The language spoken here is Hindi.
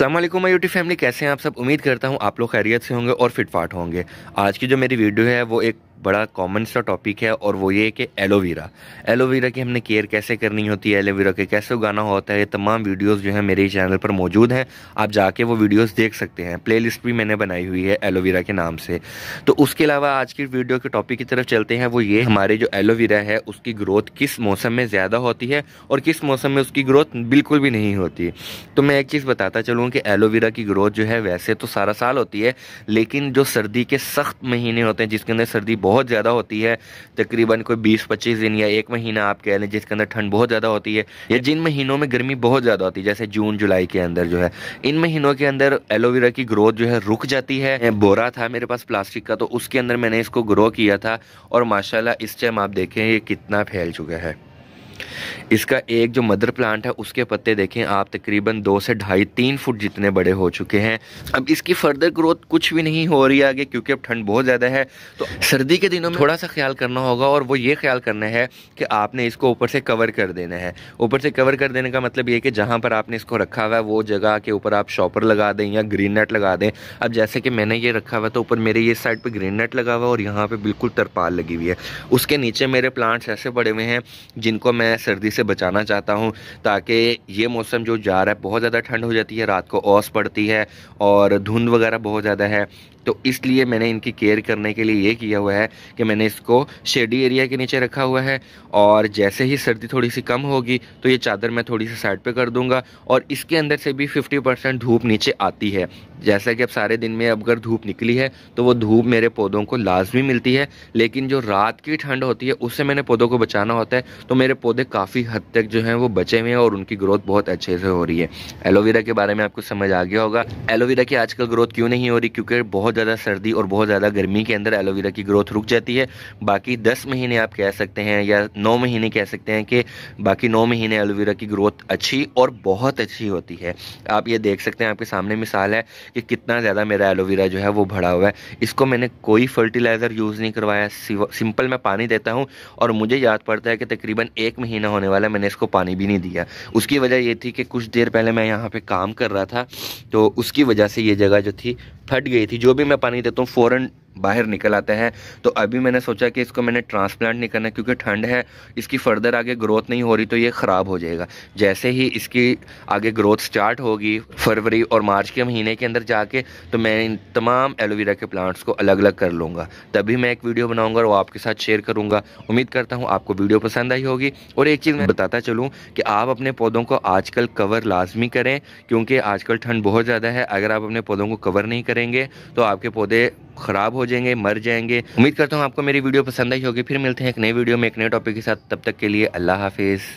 असलम माई यूट्यूब फैमिली कैसे हैं आप सब उम्मीद करता हूँ आप लोग खैरियत से होंगे और फिटफाट होंगे आज की जो मेरी वीडियो है वो एक बड़ा कॉमन सा टॉपिक है और वो ये कि एलोवेरा एलोवेरा की हमने केयर कैसे करनी होती है एलोवेरा के कैसे उगाना होता है ये तमाम वीडियोस जो है मेरे चैनल पर मौजूद हैं आप जाके वो वीडियोस देख सकते हैं प्लेलिस्ट भी मैंने बनाई हुई है एलोवेरा के नाम से तो उसके अलावा आज की वीडियो के टॉपिक की तरफ चलते हैं वो ये हमारे जो एलोवेरा है उसकी ग्रोथ किस मौसम में ज़्यादा होती है और किस मौसम में उसकी ग्रोथ बिल्कुल भी नहीं होती तो मैं एक चीज़ बताता चलूँ कि एलोवेरा की ग्रोथ जो है वैसे तो सारा साल होती है लेकिन जो सर्दी के सख्त महीने होते हैं जिसके अंदर सर्दी बहुत बहुत ज़्यादा होती है तकरीबन कोई बीस पच्चीस दिन या एक महीना आप कह लें जिसके अंदर ठंड बहुत ज़्यादा होती है या जिन महीनों में गर्मी बहुत ज़्यादा होती है जैसे जून जुलाई के अंदर जो है इन महीनों के अंदर एलोवेरा की ग्रोथ जो है रुक जाती है बोरा था मेरे पास प्लास्टिक का तो उसके अंदर मैंने इसको ग्रो किया था और माशाल्लाह इस टाइम आप देखें ये कितना फैल चुका है इसका एक जो मदर प्लांट है उसके पत्ते देखें आप तकरीबन दो से ढाई तीन फुट जितने बड़े हो चुके हैं अब इसकी फर्दर ग्रोथ कुछ भी नहीं हो रही है आगे क्योंकि अब ठंड बहुत ज़्यादा है तो सर्दी के दिनों में थोड़ा सा ख्याल करना होगा और वो ये ख्याल करना है कि आपने इसको ऊपर से कवर कर देना है ऊपर से कवर कर देने का मतलब ये कि जहाँ पर आपने इसको रखा हुआ है वो जगह के ऊपर आप शॉपर लगा दें या ग्रीन नेट लगा दें अब जैसे कि मैंने ये रखा हुआ तो ऊपर मेरे ये साइड पर ग्रीन नेट लगा हुआ और यहाँ पर बिल्कुल तरपाल लगी हुई है उसके नीचे मेरे प्लांट्स ऐसे पड़े हुए हैं जिनको मैं सर्दी से बचाना चाहता हूँ ताकि ये मौसम जो जा रहा है बहुत ज़्यादा ठंड हो जाती है रात को औस पड़ती है और धुंध वगैरह बहुत ज़्यादा है तो इसलिए मैंने इनकी केयर करने के लिए ये किया हुआ है कि मैंने इसको शेडी एरिया के नीचे रखा हुआ है और जैसे ही सर्दी थोड़ी सी कम होगी तो ये चादर मैं थोड़ी सी साइड पे कर दूंगा और इसके अंदर से भी 50 परसेंट धूप नीचे आती है जैसा कि अब सारे दिन में अगर धूप निकली है तो वो धूप मेरे पौधों को लाजमी मिलती है लेकिन जो रात की ठंड होती है उससे मैंने पौधों को बचाना होता है तो मेरे पौधे काफ़ी हद तक जो हैं वो बचे हुए हैं और उनकी ग्रोथ बहुत अच्छे से हो रही है एलोवेरा के बारे में आपको समझ आ गया होगा एलोवेरा की आजकल ग्रोथ क्यों नहीं हो रही क्योंकि बहुत ज़्यादा सर्दी और बहुत ज़्यादा गर्मी के अंदर एलोवेरा की ग्रोथ रुक जाती है बाकी दस महीने आप कह सकते हैं या नौ महीने कह सकते हैं कि बाकी नौ महीने एलोवेरा की ग्रोथ अच्छी और बहुत अच्छी होती है आप ये देख सकते हैं आपके सामने मिसाल है कि कितना ज़्यादा मेरा एलोवेरा जो है वो भरा हुआ है इसको मैंने कोई फर्टिलाइज़र यूज़ नहीं करवाया सिंपल मैं पानी देता हूँ और मुझे याद पड़ता है कि तकरीबन एक महीना होने वाला मैंने इसको पानी भी नहीं दिया उसकी वजह ये थी कि कुछ देर पहले मैं यहाँ पर काम कर रहा था तो उसकी वजह से ये जगह जो थी फट गई थी जो भी मैं पानी देता हूँ फ़ौरन बाहर निकल आता है तो अभी मैंने सोचा कि इसको मैंने ट्रांसप्लांट नहीं करना क्योंकि ठंड है इसकी फर्दर आगे ग्रोथ नहीं हो रही तो ये ख़राब हो जाएगा जैसे ही इसकी आगे ग्रोथ स्टार्ट होगी फरवरी और मार्च के महीने के अंदर जाके तो मैं इन तमाम एलोवेरा के प्लांट्स को अलग अलग कर लूँगा तभी मैं एक वीडियो बनाऊँगा और वो आपके साथ शेयर करूँगा उम्मीद करता हूँ आपको वीडियो पसंद आई होगी और एक चीज़ मैं बताता चलूँ कि आप अपने पौधों को आजकल कवर लाजमी करें क्योंकि आजकल ठंड बहुत ज़्यादा है अगर आप अपने पौधों को कवर नहीं करेंगे तो आपके पौधे ख़राब हो जाएंगे मर जाएंगे उम्मीद करता हूँ आपको मेरी वीडियो पसंद आई होगी फिर मिलते हैं एक नए वीडियो में एक नए टॉपिक के साथ तब तक के लिए अल्लाह हाफिज़